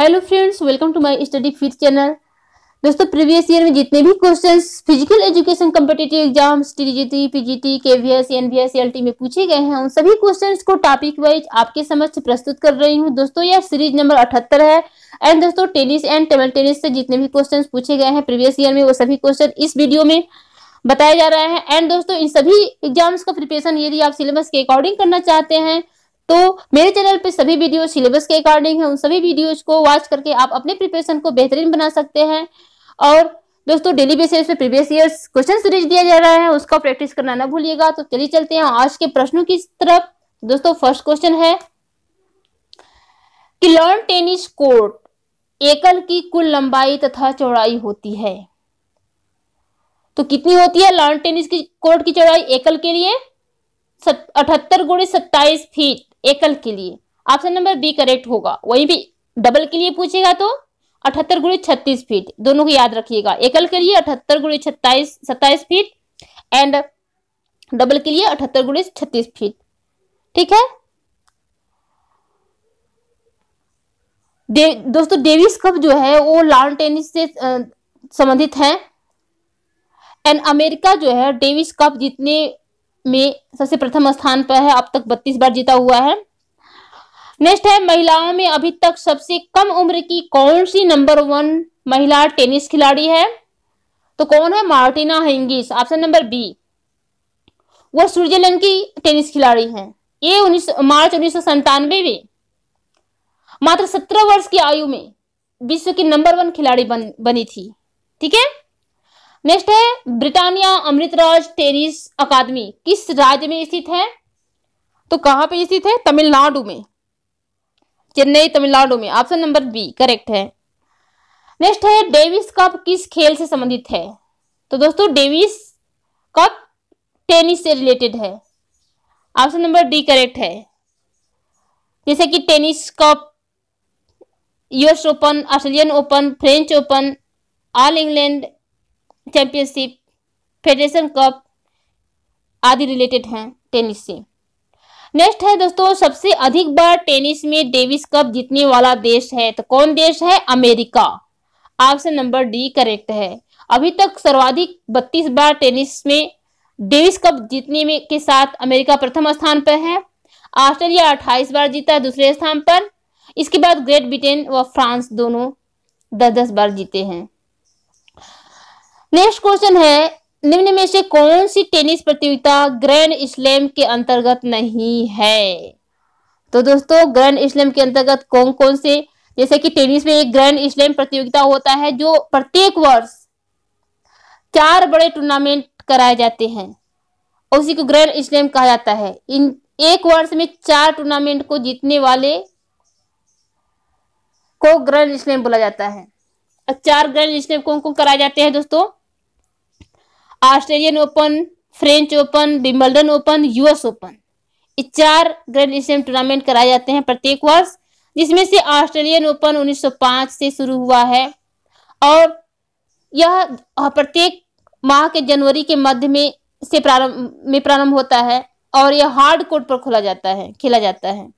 hello friends welcome to my study fit channel दोस्तों previous year में जितने भी questions physical education competitive exams TGT PGT KVS NVS LT में पूछे गए हैं उन सभी क्वेश्चंस को टॉपिक वाइज आपके समक्ष प्रस्तुत कर रही हूँ दोस्तों यह सीरीज नंबर अठहत्तर है एंड दोस्तों टेनिस एंड टेबल टेनिस से जितने भी क्वेश्चन पूछे गए हैं प्रीवियस ईयर में वो सभी क्वेश्चन इस वीडियो में बताया जा रहा है एंड दोस्तों इन सभी एग्जाम्स का प्रिपरेशन यदि आप सिलेबस के अकॉर्डिंग करना चाहते हैं तो मेरे चैनल पे सभी वीडियो सिलेबस के अकॉर्डिंग है उन सभी वीडियोज को वॉच करके आप अपने प्रिपरेशन को बेहतरीन बना सकते हैं और दोस्तों डेली बेसिस पे प्रीवियस ईयर्स क्वेश्चन सीरीज दिया जा रहा है उसका प्रैक्टिस करना ना भूलिएगा तो चलिए चलते हैं आज के प्रश्नों की तरफ दोस्तों फर्स्ट क्वेश्चन है कि लॉन टेनिस कोर्ट एकल की कुल लंबाई तथा चौड़ाई होती है तो कितनी होती है लॉन टेनिस की कोर्ट की चौड़ाई एकल के लिए अठहत्तर गुड़ी सत्ताईस फीट एकल के लिए ऑप्शन नंबर बी करेक्ट होगा वही भी डबल के लिए पूछेगा तो अठहत्तर गुड़ी छत्तीस फीट दोनों को याद रखिएगा एकल के लिए अठहत्तर गुड़ी छत्ताईस सत्ताईस फीट एंड डबल के लिए अठहत्तर गुड़ी छत्तीस फीट ठीक है दे, दोस्तों डेविस कप जो है वो लॉन टेनिस से संबंधित है एंड अमेरिका जो है डेविस कप जीतने में सबसे प्रथम स्थान पर है अब तक बत्तीस बार जीता हुआ है नेक्स्ट है महिलाओं में अभी तक सबसे कम उम्र की कौन सी नंबर वन महिला टेनिस खिलाड़ी है तो कौन है Martina Hingis option number B वह स्विट्जरलैंड की टेनिस खिलाड़ी हैं ये उन्नीस मार्च उन्नीस सौ में मात्र सत्रह वर्ष की आयु में विश्व की नंबर वन खिलाड़ी बन बनी थी ठीक है नेक्स्ट है ब्रिटानिया अमृतराज टेरिस अकादमी किस राज्य में स्थित है तो कहां पे स्थित है तमिलनाडु में चेन्नई तमिलनाडु में ऑप्शन नंबर बी करेक्ट है नेक्स्ट है डेविस कप किस खेल से संबंधित है तो दोस्तों डेविस कप टेनिस से रिलेटेड है ऑप्शन नंबर डी करेक्ट है जैसे कि tennis cup US Open Australian Open French Open All England championship federation cup आदि रिलेटेड हैं टेनिस से नेक्स्ट है दोस्तों सबसे अधिक बार टेनिस में डेविस कप जीतने वाला देश है तो कौन देश है America option number D correct है अभी तक सर्वाधिक 32 बार टेनिस में डेविस कप जीतने में के साथ अमेरिका प्रथम स्थान पर है ऑस्ट्रेलिया 28 बार जीता है दूसरे स्थान पर इसके बाद ग्रेट ब्रिटेन व फ्रांस दोनों दस दस बार जीते हैं नेक्स्ट क्वेश्चन है निम्न में से कौन सी टेनिस प्रतियोगिता ग्रैंड स्लैम के अंतर्गत नहीं है तो दोस्तों ग्रैंड स्लैम के अंतर्गत कौन कौन से जैसे कि टेनिस में एक ग्रैंड स्लैम प्रतियोगिता होता है जो प्रत्येक वर्ष चार बड़े टूर्नामेंट कराए जाते हैं उसी को ग्रैंड स्लैम कहा जाता है इन एक वर्ष में चार टूर्नामेंट को जीतने वाले को ग्रैंड स्लैम बोला जाता है और चार ग्रैंड स्लैम कौन कौन कराए जाते हैं दोस्तों Australian Open French Open Wimbledon Open US Open ये चार ग्रैंड स्लैम टूर्नामेंट कराए जाते हैं प्रत्येक वर्ष जिसमें से ऑस्ट्रेलियन ओपन उन्नीस से शुरू हुआ है और यह प्रत्येक माह के जनवरी के मध्य में से प्रारंभ में प्रारंभ होता है और यह हार्ड कोर्ट पर खोला जाता है खेला जाता है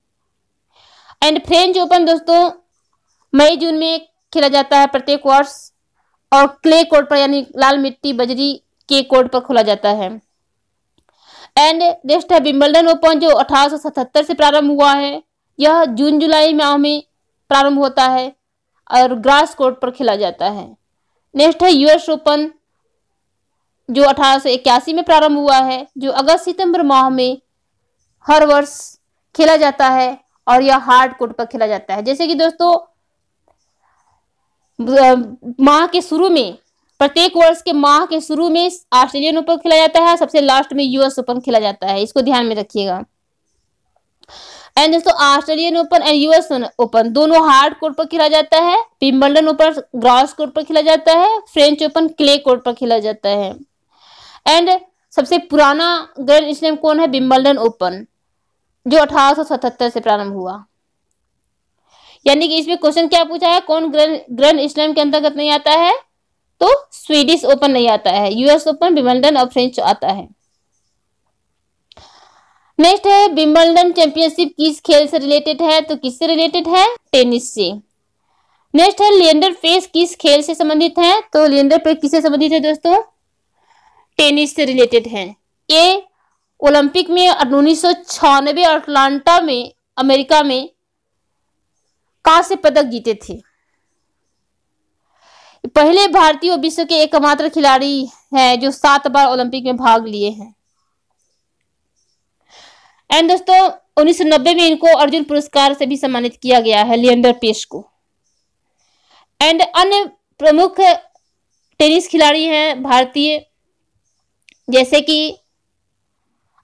एंड फ्रेंच ओपन दोस्तों मई जून में खेला जाता है प्रत्येक वर्ष और क्ले कोर्ट पर यानी लाल मिट्टी बजरी के कोर्ट पर खोला जाता है एंड नेक्स्ट है विम्बलडन ओपन जो 1877 से प्रारंभ हुआ है यह जून जुलाई माह में प्रारंभ होता है और ग्रास कोर्ट पर खेला जाता है नेक्स्ट है यूएस ओपन जो अठारह में प्रारंभ हुआ है जो अगस्त सितंबर माह में हर वर्ष खेला जाता है और यह हार्ड कोर्ट पर खेला जाता है जैसे कि दोस्तों माह के शुरू में प्रत्येक वर्ष के माह के शुरू में ऑस्ट्रेलियन ओपन खेला जाता है सबसे लास्ट में यूएस ओपन खेला जाता है इसको ध्यान में रखिएगा एंड दोस्तों Australian Open and US Open दोनों हार्ड कोर्ट पर खेला जाता है विम्बलडन ओपन ग्रास कोर्ट पर खेला जाता है फ्रेंच ओपन क्ले कोर्ट पर खेला जाता है एंड सबसे पुराना ग्रैंड स्लैम कौन है विम्बलडन ओपन जो 1877 से प्रारंभ हुआ यानी कि इसमें क्वेश्चन क्या पूछा है कौन ग्रैंड ग्रैंड स्लैम के अंतर्गत नहीं आता है तो स्वीडिश ओपन नहीं आता है यूएस ओपन विमल्डन और फ्रेंच आता है नेक्स्ट है विम्बलडन चैंपियनशिप किस खेल से रिलेटेड है तो किससे रिलेटेड है टेनिस से नेक्स्ट है लियंडर पेस किस खेल से संबंधित है तो लियंडर पेस किससे संबंधित है दोस्तों टेनिस से रिलेटेड है ये ओलंपिक में उन्नीस सौ अटलांटा में अमेरिका में कहाँ से पदक जीते थे पहले भारतीय और विश्व के एकमात्र खिलाड़ी हैं जो सात बार ओलंपिक में भाग लिए हैं एंड दोस्तों 1990 में इनको अर्जुन पुरस्कार से भी सम्मानित किया गया है लियंडर पेश को एंड अन्य प्रमुख टेनिस खिलाड़ी हैं भारतीय जैसे कि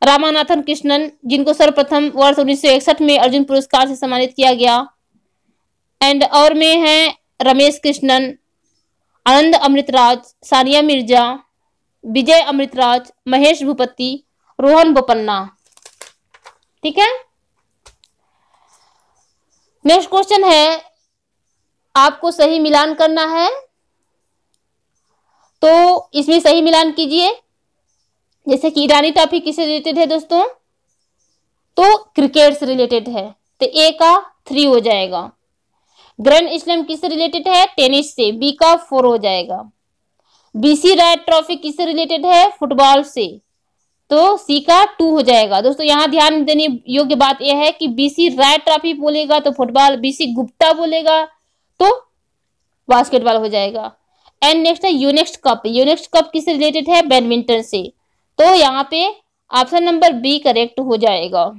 रामानाथन कृष्णन जिनको सर्वप्रथम वर्ष 1961 में अर्जुन पुरस्कार से सम्मानित किया गया एंड और में हैं रमेश कृष्णन आनंद अमृतराज सानिया मिर्जा विजय अमृतराज महेश भूपति रोहन बोपन्ना ठीक है नेक्स्ट क्वेश्चन है आपको सही मिलान करना है तो इसमें सही मिलान कीजिए जैसे कि ईरानी टॉपिक किससे रिलेटेड है दोस्तों तो क्रिकेट से रिलेटेड है तो ए का थ्री हो जाएगा ग्रैंड स्लैम किससे रिलेटेड है टेनिस से बी का फोर हो जाएगा बीसी राइट ट्रॉफी किससे रिलेटेड है फुटबॉल से तो सी का टू हो जाएगा दोस्तों यहाँ ध्यान देने योग्य बात यह है कि बीसी राइट ट्रॉफी बोलेगा तो फुटबॉल बीसी गुप्ता बोलेगा तो बास्केटबॉल हो जाएगा एंड नेक्स्ट है यूनेक्स्ट कप यूनेक्स्ट कप किससे रिलेटेड है बैडमिंटन से तो यहाँ पे ऑप्शन नंबर बी करेक्ट हो जाएगा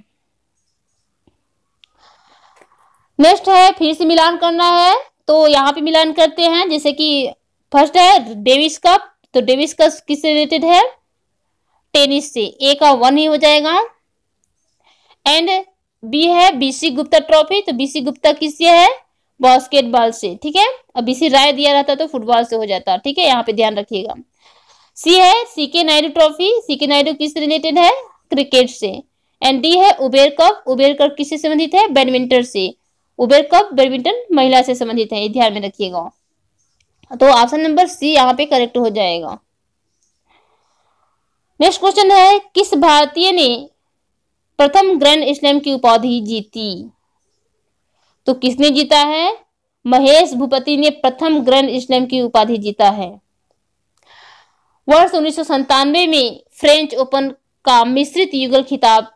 नेक्स्ट है फिर से मिलान करना है तो यहाँ पे मिलान करते हैं जैसे कि फर्स्ट है डेविस कप तो डेविस कप किससे रिलेटेड है टेनिस से ए का वन ही हो जाएगा एंड बी है बीसी गुप्ता ट्रॉफी तो बीसी गुप्ता किससे है बास्केटबॉल से ठीक है अब बीसी राय दिया रहता तो फुटबॉल से हो जाता ठीक है यहाँ पे ध्यान रखिएगा सी है सी के नायडू ट्रॉफी सी के नायडू किस रिलेटेड है क्रिकेट से एंड डी है उबेर कप उबेर कप किससे संबंधित है बैडमिंटन से उबेर कप बैडमिंटन महिला से संबंधित है ध्यान में रखिएगा तो ऑप्शन नंबर सी यहाँ पे करेक्ट हो जाएगा नेक्स्ट क्वेश्चन है किस भारतीय ने प्रथम ग्रैंड स्लैम की उपाधि जीती तो किसने जीता है महेश भूपति ने प्रथम ग्रैंड स्लैम की उपाधि जीता है वर्ष उन्नीस में फ्रेंच ओपन का मिश्रित युगल खिताब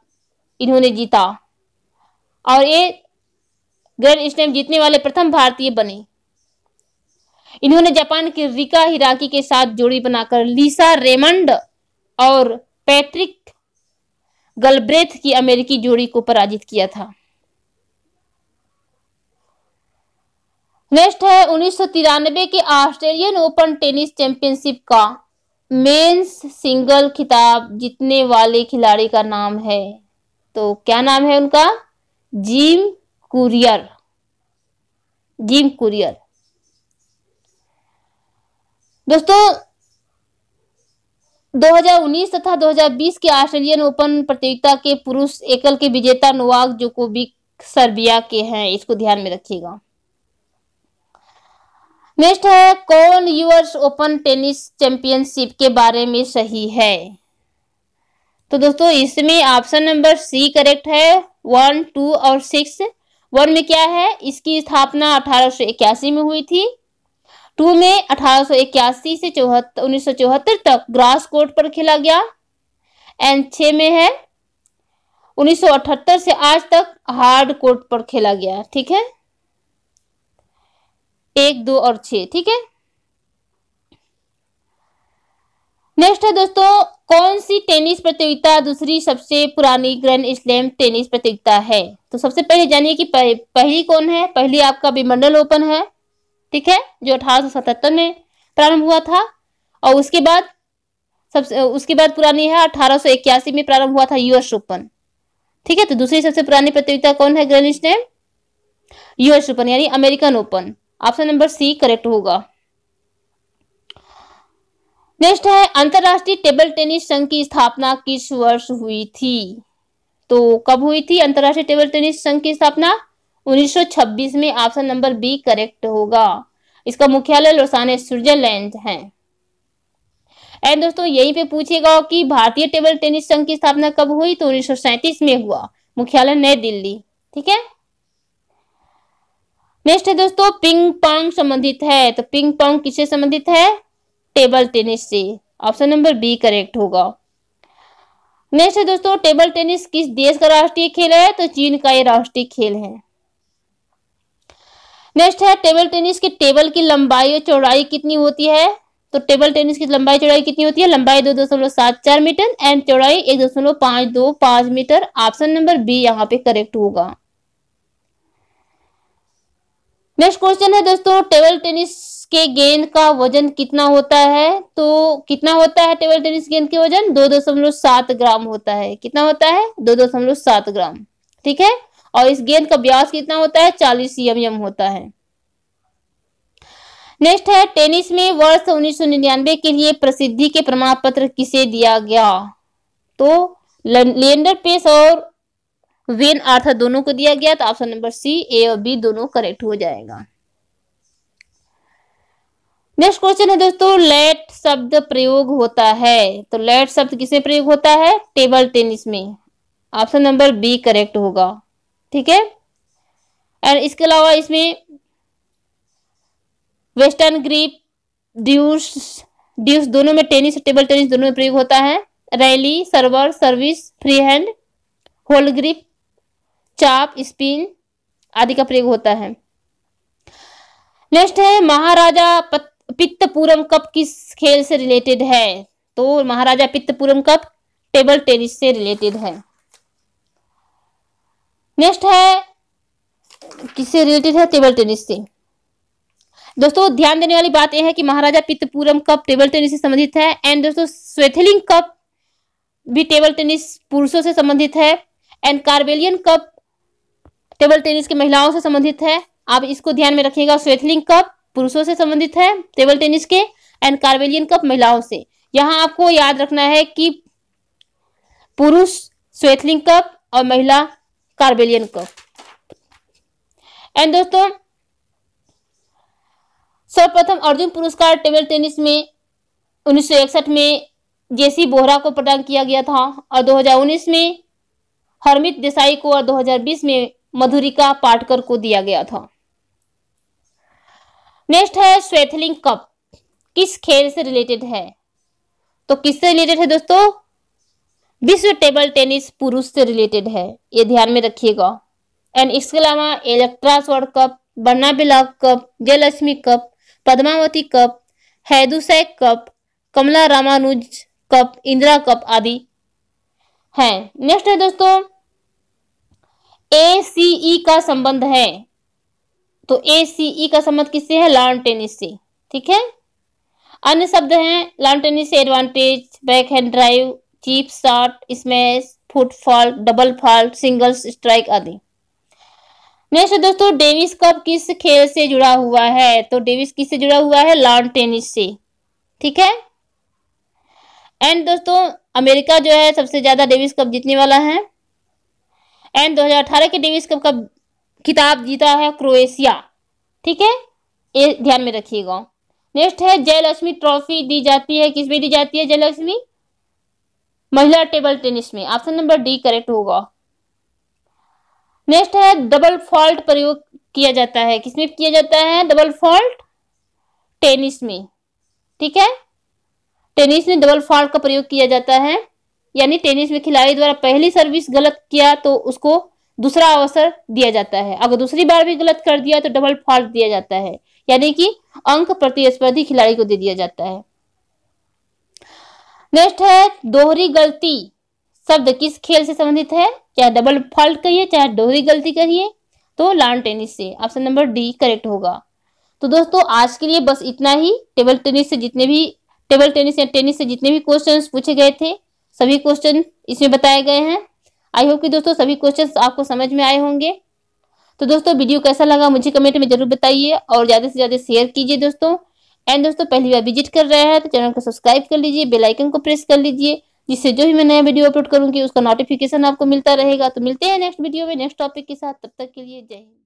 इन्होंने जीता और ये ग्रैंड स्लैम जीतने वाले प्रथम भारतीय बने इन्होंने जापान की रिका हिराकी के साथ जोड़ी बनाकर लीसा रेमंड और पैट्रिक गलब्रेथ की अमेरिकी जोड़ी को पराजित किया था नेक्स्ट है उन्नीस के ऑस्ट्रेलियन ओपन टेनिस चैंपियनशिप का मेंस सिंगल खिताब जीतने वाले खिलाड़ी का नाम है तो क्या नाम है उनका जिम कुरियर जिम कुरियर दोस्तों 2019 तथा 2020 के ऑस्ट्रेलियन ओपन प्रतियोगिता के पुरुष एकल के विजेता नोवाक जोकोविक सर्बिया के हैं इसको ध्यान में रखिएगा नेक्स्ट है कौन यूएस ओपन टेनिस चैंपियनशिप के बारे में सही है तो दोस्तों इसमें ऑप्शन नंबर सी करेक्ट है वन टू और सिक्स वन में क्या है इसकी स्थापना अठारह में हुई थी टू में अठारह से चौहत्तर उन्नीस तक ग्रास कोर्ट पर खेला गया एंड छ में है 1978 से आज तक हार्ड कोर्ट पर खेला गया ठीक है एक दो और छ ठीक है नेक्स्ट है दोस्तों कौन सी टेनिस प्रतियोगिता दूसरी सबसे पुरानी ग्रैंड स्लैम टेनिस प्रतियोगिता है तो सबसे पहले जानिए कि पह, पहली कौन है पहली आपका विमंडल ओपन है ठीक है जो अठारह में प्रारंभ हुआ था और उसके बाद सबसे उसके बाद पुरानी है अठारह में प्रारंभ हुआ था यूएस ओपन ठीक है तो दूसरी सबसे पुरानी प्रतियोगिता कौन है ग्रैंड स्लैम यूएस ओपन यानी American Open option number C correct होगा नेक्स्ट है अंतरराष्ट्रीय टेबल टेनिस संघ की स्थापना किस वर्ष हुई थी तो कब हुई थी अंतरराष्ट्रीय टेबल टेनिस संघ की स्थापना 1926 में ऑप्शन नंबर बी करेक्ट होगा इसका मुख्यालय लोसाने स्विट्जरलैंड है एंड दोस्तों यहीं पे पूछेगा कि भारतीय टेबल टेनिस संघ की स्थापना कब हुई तो उन्नीस में हुआ मुख्यालय नई दिल्ली ठीक है नेक्स्ट है दोस्तों पिंग पोंग संबंधित है तो पिंग पोंग किससे संबंधित है टेबल टेनिस से ऑप्शन नंबर बी करेक्ट होगा नेक्स्ट है दोस्तों टेबल टेनिस किस देश का राष्ट्रीय खेल है तो चीन का ये राष्ट्रीय खेल है नेक्स्ट है टेबल टेनिस के टेबल की लंबाई और चौड़ाई कितनी होती है तो टेबल टेनिस की लंबाई चौड़ाई कितनी होती है लंबाई दो दशमलव सात चार मीटर एंड चौड़ाई एक दशमलव पांच दो पांच मीटर ऑप्शन नंबर बी यहाँ पे करेक्ट होगा नेक्स्ट क्वेश्चन है दोस्तों टेबल टेनिस के गेंद का वजन कितना होता है तो कितना होता है टेबल टेनिस गेंद के वजन दो दशमलव सात ग्राम होता है कितना होता है दो दशमलव सात ग्राम ठीक है और इस गेंद का ब्यास कितना होता है चालीस एम होता है नेक्स्ट है टेनिस में वर्ष उन्नीस के लिए प्रसिद्धि के प्रमाण पत्र किसे दिया गया तो लिएंडर पेस और वेन आर्थर दोनों को दिया गया तो ऑप्शन नंबर सी ए और बी दोनों करेक्ट हो जाएगा नेक्स्ट क्वेश्चन है दोस्तों लेट शब्द प्रयोग होता है तो लेट शब्द किसमें प्रयोग होता है टेबल टेनिस में ऑप्शन नंबर बी करेक्ट होगा ठीक है एंड इसके अलावा इसमें वेस्टर्न ग्रीप ड्यूस ड्यूस दोनों में टेनिस टेबल टेनिस दोनों में प्रयोग होता है rally server service free hand hole grip chop spin आदि का प्रयोग होता है नेक्स्ट है महाराजा पित्तपुरम कप किस खेल से रिलेटेड है तो Maharaja Pittapuram cup table tennis से रिलेटेड है नेक्स्ट है किससे रिलेटेड है टेबल टेनिस से दोस्तों ध्यान देने वाली बात यह है कि Maharaja Pittapuram cup table tennis से संबंधित है एंड दोस्तों स्वेथलिंग कप भी टेबल टेनिस पुरुषों से संबंधित है and Corbillon cup table tennis के महिलाओं से संबंधित है आप इसको ध्यान में रखिएगा स्वेथलिंग कप पुरुषों से संबंधित है टेबल टेनिस के एंड कार्वेलियन कप महिलाओं से यहाँ आपको याद रखना है कि पुरुष स्वेथलिंग कप और महिला कार्बेलियन कप एंड दोस्तों सर्वप्रथम अर्जुन पुरस्कार टेबल टेनिस में उन्नीस में जेसी बोहरा को प्रदान किया गया था और 2019 में हरमित देसाई को और 2020 में मधुरिका पाटकर को दिया गया था नेक्स्ट है स्वेथलिंग कप किस खेल से रिलेटेड है तो किससे रिलेटेड है दोस्तों विश्व टेबल टेनिस पुरुष से रिलेटेड है ये ध्यान में रखिएगा एंड इसके अलावा इलेक्ट्रा स्वर्ण कप बन्ना बिलाव cup Jayalakshmi cup Padmavati cup हैदुसै cup Kamla Ramanuja cup Indira cup आदि हैं नेक्स्ट है दोस्तों ए सीई e का संबंध है तो ए सीई e का संबंध किससे है लॉन टेनिस से ठीक है अन्य शब्द हैं लॉन टेनिस से advantage back hand drive chip shot smash footfall double fault singles strike आदि नेक्स्ट दोस्तों डेविस कप किस खेल से जुड़ा हुआ है तो डेविस किस से जुड़ा हुआ है लॉन टेनिस से ठीक है एंड दोस्तों अमेरिका जो है सबसे ज्यादा डेविस कप जीतने वाला है एंड 2018 के डेविस कप का खिताब जीता है क्रोएशिया ठीक है ये ध्यान में रखिएगा नेक्स्ट है जयलक्ष्मी ट्रॉफी दी जाती है किसमें दी जाती है जयलक्ष्मी महिला टेबल टेनिस में ऑप्शन नंबर डी करेक्ट होगा नेक्स्ट है डबल फॉल्ट प्रयोग किया जाता है किसमें किया जाता है डबल फॉल्ट टेनिस में ठीक है टेनिस में डबल फॉल्ट का प्रयोग किया जाता है यानी टेनिस में खिलाड़ी द्वारा पहली सर्विस गलत किया तो उसको दूसरा अवसर दिया जाता है अगर दूसरी बार भी गलत कर दिया तो डबल फॉल्ट दिया जाता है यानी कि अंक प्रतिस्पर्धी खिलाड़ी को दे दिया जाता है नेक्स्ट है दोहरी गलती शब्द किस खेल से संबंधित है चाहे डबल फॉल्ट कहिए चाहे दोहरी गलती कहिए तो लॉन टेनिस से ऑप्शन नंबर डी करेक्ट होगा तो दोस्तों आज के लिए बस इतना ही टेबल टेनिस से जितने भी टेबल टेनिस या टेनिस से जितने भी क्वेश्चंस पूछे गए थे सभी क्वेश्चन इसमें बताए गए हैं आई होप कि दोस्तों सभी क्वेश्चन आपको समझ में आए होंगे तो दोस्तों वीडियो कैसा लगा मुझे कमेंट में जरूर बताइए और ज़्यादा से ज़्यादा शेयर कीजिए दोस्तों एंड दोस्तों पहली बार विजिट कर रहे हैं तो चैनल को सब्सक्राइब कर लीजिए बेल आइकन को प्रेस कर लीजिए जिससे जो भी मैं नया वीडियो अपलोड करूंगी उसका नोटिफिकेशन आपको मिलता रहेगा तो मिलते हैं नेक्स्ट वीडियो में नेक्स्ट टॉपिक के साथ तब तक के लिए जय हिंद